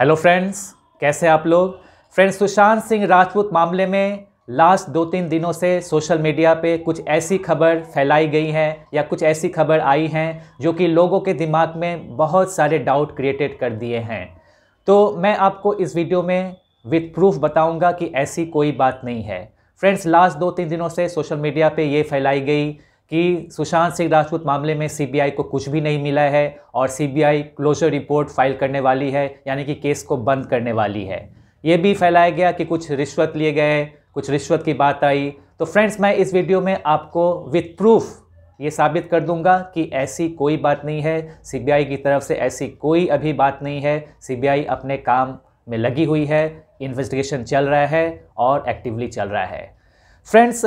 hello friends कैसे आप लोग फ्रेंड्स सुशांत सिंह राजपूत मामले में लास्ट दो तीन दिनों से सोशल मीडिया पे कुछ ऐसी खबर फैलाई गई हैं या कुछ ऐसी खबर आई हैं जो कि लोगों के दिमाग में बहुत सारे डाउट क्रिएटेड कर दिए हैं तो मैं आपको इस वीडियो में विथ प्रूफ बताऊंगा कि ऐसी कोई बात नहीं है फ्रेंड्स लास्ट दो तीन दिनों से सोशल मीडिया पे ये फैलाई गई कि सुशांत सिंह राजपूत मामले में सीबीआई को कुछ भी नहीं मिला है और सीबीआई क्लोजर रिपोर्ट फाइल करने वाली है यानी कि केस को बंद करने वाली है ये भी फैलाया गया कि कुछ रिश्वत लिए गए कुछ रिश्वत की बात आई तो फ्रेंड्स मैं इस वीडियो में आपको विथ प्रूफ ये साबित कर दूंगा कि ऐसी कोई बात नहीं है सीबीआई की तरफ से ऐसी कोई अभी बात नहीं है सीबीआई अपने काम में लगी हुई है इन्वेस्टिगेशन चल रहा है और एक्टिवली चल रहा है फ्रेंड्स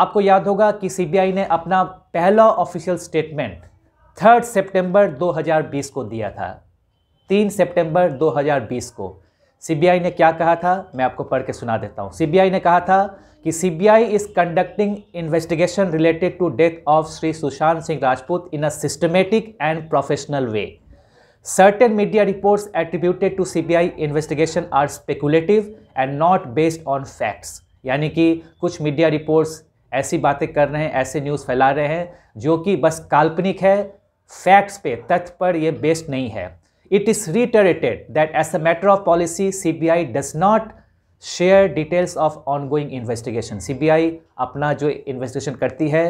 आपको याद होगा कि सीबीआई ने अपना पहला ऑफिशियल स्टेटमेंट थर्ड सितंबर 2020 को दिया था तीन सितंबर 2020 को सीबीआई ने क्या कहा था मैं आपको पढ़ के सुना देता हूँ सीबीआई ने कहा था कि CBI is conducting investigation related to death of Shri Sushant Singh Rajput in a systematic and professional way certain media reports attributed to CBI investigation are speculative and not based on facts यानी कि कुछ मीडिया रिपोर्ट्स ऐसी बातें कर रहे हैं ऐसे न्यूज़ फैला रहे हैं जो कि बस काल्पनिक है फैक्ट्स पे तथ्य पर यह बेस्ड नहीं है it is reiterated that as a matter of policy C B I does not share details of ongoing investigation C B I अपना जो इन्वेस्टिगेशन करती है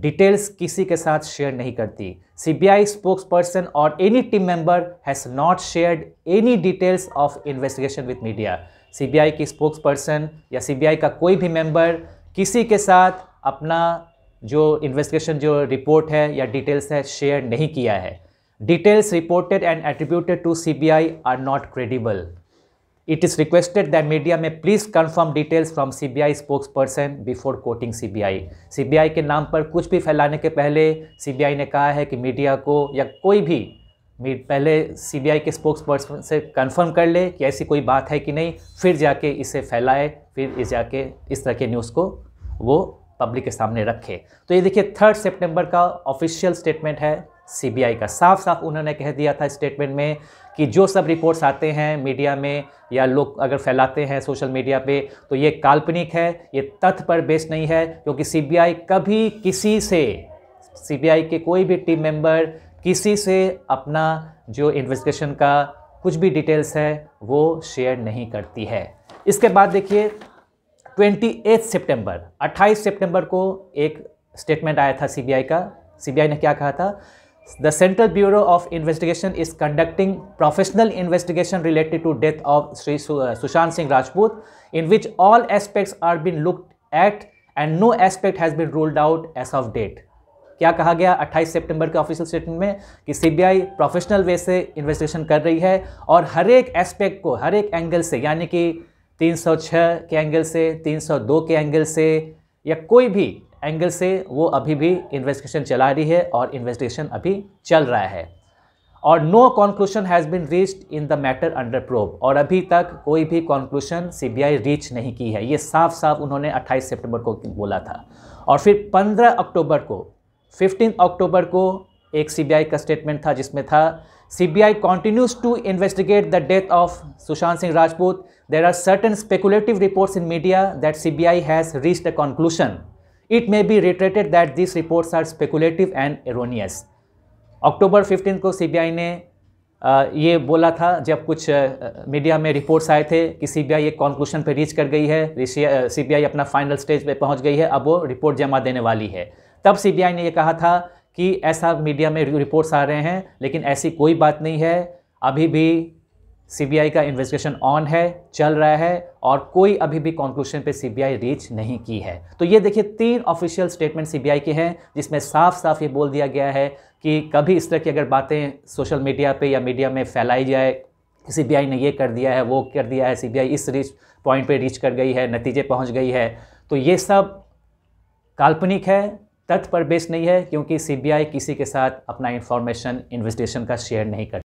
डिटेल्स किसी के साथ शेयर नहीं करती C B I spokesperson or any team member has not share any details of investigation with media C B I की स्पोक्स पर्सन या सी बी आई का कोई भी मेम्बर किसी के साथ अपना जो इन्वेस्टिगेशन जो रिपोर्ट है या डिटेल्स है शेयर नहीं किया है details reported and attributed to I are not credible it is requested media में please confirm details from C B I spokesperson before quoting C B I C B I के नाम पर कुछ भी फैलाने के पहले सी बी आई ने कहा है कि मीडिया को या कोई भी मीट पहले सीबीआई के स्पोक्स पर्सन से कंफर्म कर ले कि ऐसी कोई बात है कि नहीं फिर जाके इसे फैलाए फिर इस जाके इस तरह के न्यूज़ को वो पब्लिक के सामने रखे तो ये देखिए थर्ड सितंबर का ऑफिशियल स्टेटमेंट है सीबीआई का साफ साफ उन्होंने कह दिया था स्टेटमेंट में कि जो सब रिपोर्ट्स आते हैं मीडिया में या लोग अगर फैलाते हैं सोशल मीडिया पे तो ये काल्पनिक है ये तथ्य पर बेस्ड नहीं है क्योंकि सीबीआई कभी किसी से सीबीआई के कोई भी टीम मेंबर किसी से अपना जो इन्वेस्टिगेशन का कुछ भी डिटेल्स है वो शेयर नहीं करती है इसके बाद देखिए ट्वेंटी सितंबर 28 सितंबर को एक स्टेटमेंट आया था सीबीआई का सीबीआई ने क्या कहा था the central bureau of investigation is conducting professional investigation related to death of Shri Sushant Singh Rajput in which all aspects are been looked at and no aspect has been ruled out as of date क्या कहा गया 28 सितंबर के official statement में कि CBI professional way से investigation कर रही है और हर एक एस्पेक्ट को हर एक एंगल से यानी कि 306 के एंगल से 302 के एंगल से या कोई भी एंगल से वो अभी भी इन्वेस्टिगेशन चला रही है और इन्वेस्टिगेशन अभी चल रहा है और no conclusion has been reached in the matter under probe और अभी तक कोई भी कॉन्क्लूशन सीबीआई रीच नहीं की है ये साफ साफ उन्होंने 28 सितंबर को बोला था और फिर 15 अक्टूबर को फिफ्टीन अक्टूबर को एक सीबीआई का स्टेटमेंट था जिसमें था CBI continues to investigate the death of Sushant Singh Rajput there are certain speculative reports in media that CBI has reach the conclusion it may be reiterated that this reports are speculative and erroneous October fifteen को CBI ने ये बोला था जब कुछ media में reports आए थे कि सीबीआई एक कॉन्क्लूशन पर रीच कर गई है सीबीआई अपना फाइनल स्टेज पे पहुंच गई है अब वो रिपोर्ट जमा देने वाली है तब सीबीआई ने यह कहा था कि ऐसा मीडिया में रिपोर्ट्स आ रहे हैं लेकिन ऐसी कोई बात नहीं है अभी भी सीबीआई का इन्वेस्टिगेशन ऑन है चल रहा है और कोई अभी भी कॉन्क्लूशन पे सीबीआई रीच नहीं की है तो ये देखिए तीन ऑफिशियल स्टेटमेंट सीबीआई के हैं जिसमें साफ साफ ये बोल दिया गया है कि कभी इस तरह की अगर बातें सोशल मीडिया पे या मीडिया में फैलाई जाए सीबीआई ने ये कर दिया है वो कर दिया है सीबीआई इस रीच पॉइंट पर रीच कर गई है नतीजे पहुँच गई है तो ये सब काल्पनिक है तथ्य पर बेस्ड नहीं है क्योंकि सीबीआई किसी के साथ अपना इन्फॉर्मेशन इन्वेस्टिगेशन का शेयर नहीं करता